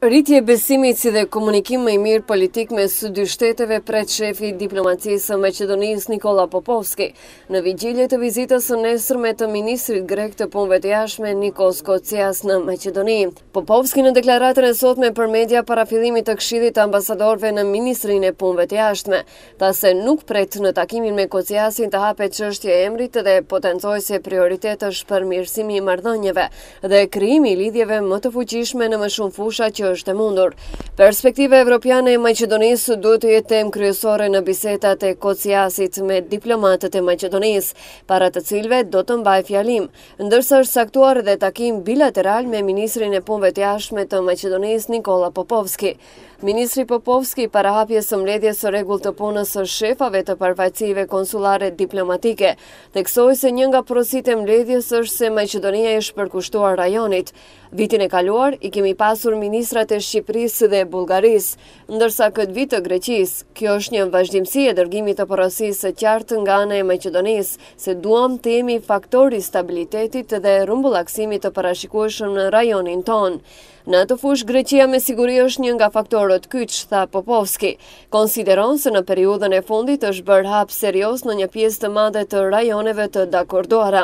Rritje besimit si dhe komunikim më i mirë politik me së dy shteteve pret shefi diplomacisë me qedonis Nikola Popovski në vigjilje të vizitës së nesër me të ministrit grek të punve të jashme Nikos Kocias në Meqedoni. Popovski në deklaratën e sot me për media para filimit të kshidit të ambasadorve në ministrin e punve të jashme, ta se nuk pret në takimin me Kociasin të hape qështje emrit dhe potencoj se prioritet është për mirësimi i mardhënjeve dhe kriimi lidhjeve më të fuqishme në më shumë fusha që është e mundur. Perspektive evropiane e Macedonisë duhet të jetë tem kryesore në bisetat e kociasit me diplomatët e Macedonisë, para të cilve do të mbaj fjalim, ndërsa është saktuar dhe takim bilateral me Ministrin e punve të jashme të Macedonisë Nikola Popovski. Ministri Popovski para hapjes së mbledhjes së regull të punës së shefave të parfaqësive konsulare diplomatike, theksoi se një nga porositë e mbledhjes është se Maqedonia është përkushtuar rajonit. Vitin e kaluar i kemi pasur ministrin ministrat e Shqipërisë dhe Bulgarisë, ndërsa këtë vitë të Greqisë, kjo është një vazhdimësi e dërgimit të porosisë e qartë nga në e Macedonisë, se duam të jemi faktori stabilitetit dhe rumbullaksimit të parashikueshëm në rajonin tonë. Në të fush, Greqia me siguri është një nga faktorët kyqë, tha Popovski. Konsideron se në periudën e fundit është bërë hapë serios në një pjesë të madhe të rajoneve të dakordohara.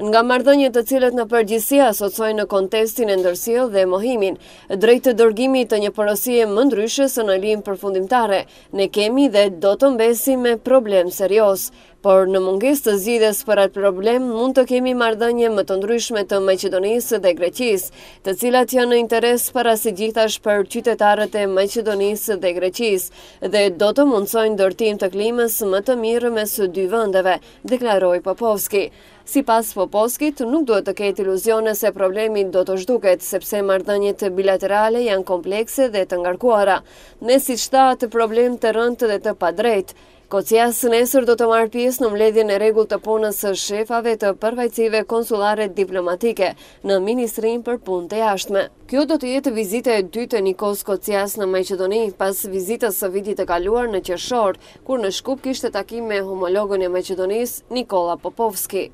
Nga mardënjë të cilët në përgjësia asocojnë në kontestin e ndërsio dhe mohimin, drejtë të dërgimi të një porosie më ndryshës në linë përfundimtare, ne kemi dhe do të mbesi me problem serios por në munges të zides për atë problem mund të kemi mardënje më të ndryshme të Macedonisë dhe Greqisë, të cilat janë në interes para si gjithash për qytetarët e Macedonisë dhe Greqisë dhe do të mundsojnë dërtim të klimës më të mirë me së dy vëndeve, deklaroj Popovski. Si pas Poposkit, nuk duhet të ketë iluzione se problemin do të shduket, sepse mardënjit bilaterale janë komplekse dhe të ngarkuara. nësi si të problem të rëndë dhe të padrejtë, Kocia së nesër do të marrë pjesë në mledhjën e regull të punës së shefave të përvajcive konsulare diplomatike në Ministrin për pun të jashtme. Kjo do të jetë vizite e dytë e Nikos Kocias në Meqedoni pas vizitës së vitit të kaluar në Qershor, kur në Shkup kishtë takim me homologën e Meqedonis Nikola Popovski.